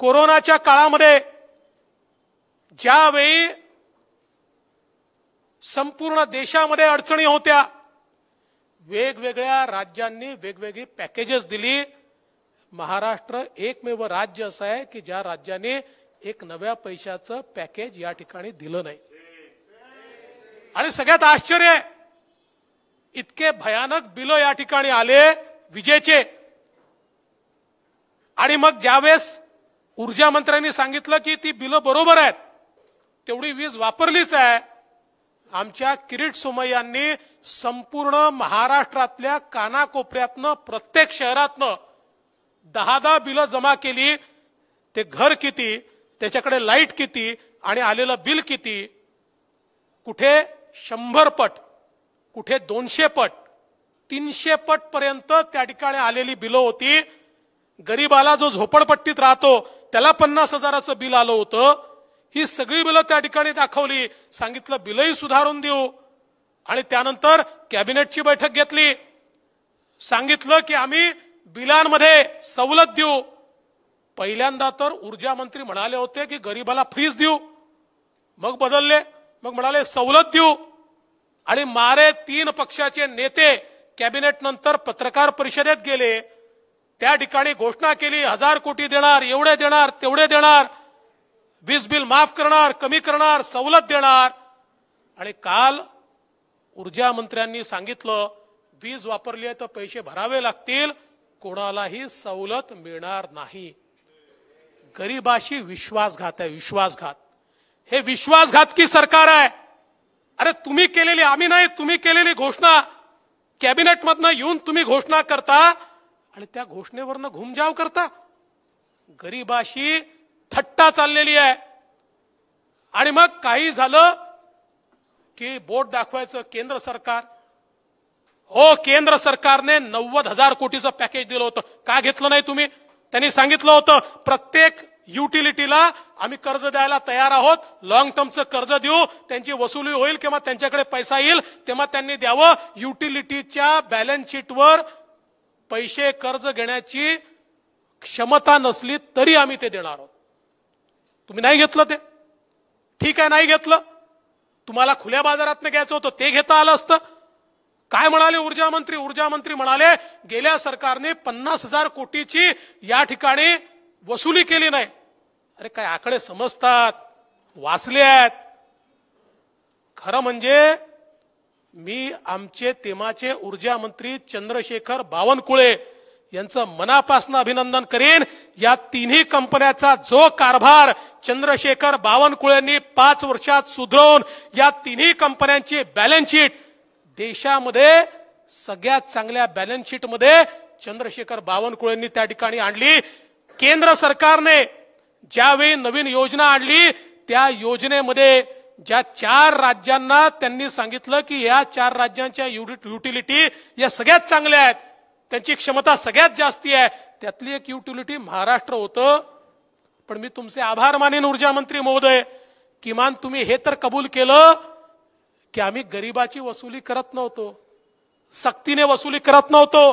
कोरोनाच्या काळामध्ये ज्यावेळी संपूर्ण देशामध्ये अडचणी होत्या वेगवेगळ्या राज्यांनी वेगवेगळी पॅकेजेस दिली महाराष्ट्र एकमेव राज्य असं आहे की ज्या राज्याने एक नव्या पैशाचं पॅकेज या ठिकाणी दिलं नाही आणि सगळ्यात आश्चर्य इतके भयानक बिल या ठिकाणी आले विजेचे आणि मग ज्यावेळेस ऊर्जा मंत्र्यांनी सांगितलं की ती बिलं बरोबर आहेत तेवढी वीज वापरलीच आहे आमच्या किरीट सोमय्यांनी संपूर्ण महाराष्ट्रातल्या कानाकोपऱ्यातनं प्रत्येक शहरातनं दहा दहा बिलं जमा केली ते घर किती त्याच्याकडे लाईट किती आणि आलेलं बिल किती कुठे शंभर पट कुठे दोनशे पट तीनशे पट पर्यंत त्या ठिकाणी आलेली बिलं होती गरीबाला जो झोपडपट्टीत राहतो त्याला पन्नास हजाराचं बिल आलं होतं ही सगळी बिलं त्या ठिकाणी दाखवली सांगितलं बिलही सुधारून देऊ आणि त्यानंतर कॅबिनेटची बैठक घेतली सांगितलं की आम्ही बिलांमध्ये सवलत देऊ पहिल्यांदा तर ऊर्जा मंत्री म्हणाले होते की गरीबाला फ्रीज देऊ मग बदलले मग म्हणाले सवलत देऊ आणि मारे तीन पक्षाचे नेते कॅबिनेट नंतर पत्रकार परिषदेत गेले त्या ठिकाणी घोषणा केली हजार कोटी देणार एवढे देणार तेवढे देणार वीज बिल माफ करणार कमी करणार सवलत देणार आणि काल ऊर्जा मंत्र्यांनी सांगितलं वीज वापरली आहे तर पैसे भरावे लागतील कोणालाही सवलत मिळणार नाही गरीबाशी विश्वासघात आहे विश्वासघात हे विश्वासघात की सरकार आहे अरे तुम्ही केलेली आम्ही नाही तुम्ही केलेली घोषणा कॅबिनेटमधनं येऊन तुम्ही घोषणा करता आणि त्या घोषणेवरनं घुमजाव करता गरीबाशी थट्टा चाललेली आहे आणि मग काही झालं की बोट दाखवायचं केंद्र सरकार हो केंद्र सरकारने नव्वद हजार कोटीचं पॅकेज दिलं होतं का घेतलं नाही तुम्ही त्यांनी सांगितलं होतं प्रत्येक युटिलिटीला आम्ही कर्ज द्यायला तयार आहोत लॉंग टर्मचं कर्ज देऊ त्यांची वसुली होईल किंवा त्यांच्याकडे पैसा येईल तेव्हा त्यांनी द्यावं युटिलिटीच्या बॅलन्स शीटवर पैसे कर्ज घेण्याची क्षमता नसली तरी आम्ही ते देणार आहोत तुम्ही नाही घेतलं ते ठीक आहे नाही घेतलं तुम्हाला खुल्या बाजारात घ्यायचं होतं ते घेता आलं असतं काय म्हणाले ऊर्जा मंत्री ऊर्जा मंत्री म्हणाले गेल्या सरकारने पन्नास हजार कोटीची या ठिकाणी वसुली केली नाही अरे काय आकडे समजतात वाचले आहेत खरं म्हणजे मी आमचे तेमाचे ऊर्जा मंत्री चंद्रशेखर बावनकुळे यांचं मनापासून अभिनंदन करीन या तिन्ही कंपन्याचा जो कारभार चंद्रशेखर बावनकुळेंनी पाच वर्षात सुधरवून या तिन्ही कंपन्यांची बॅलन्स शीट देशामध्ये सगळ्यात चांगल्या बॅलन्स शीटमध्ये चंद्रशेखर बावनकुळेंनी त्या ठिकाणी आणली केंद्र सरकारने ज्यावेळी नवीन योजना आणली त्या योजनेमध्ये ज्या चार राज्यांना त्यांनी सांगितलं की या चार राज्यांच्या युटिलिटी या सगळ्यात चांगल्या आहेत त्यांची क्षमता सगळ्यात जास्ती आहे त्यातली एक युटिलिटी महाराष्ट्र होतं पण मी तुमचे आभार मानेन ऊर्जा मंत्री महोदय किमान तुम्ही हे तर कबूल केलं की आम्ही गरिबाची वसुली करत नव्हतो सक्तीने वसुली करत नव्हतो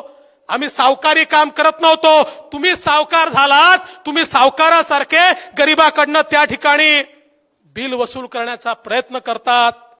आम्ही सावकारी काम करत नव्हतो तुम्ही सावकार झालात तुम्ही सावकारासारखे गरीबाकडनं त्या ठिकाणी बिल वसूल करण्याचा प्रयत्न करतात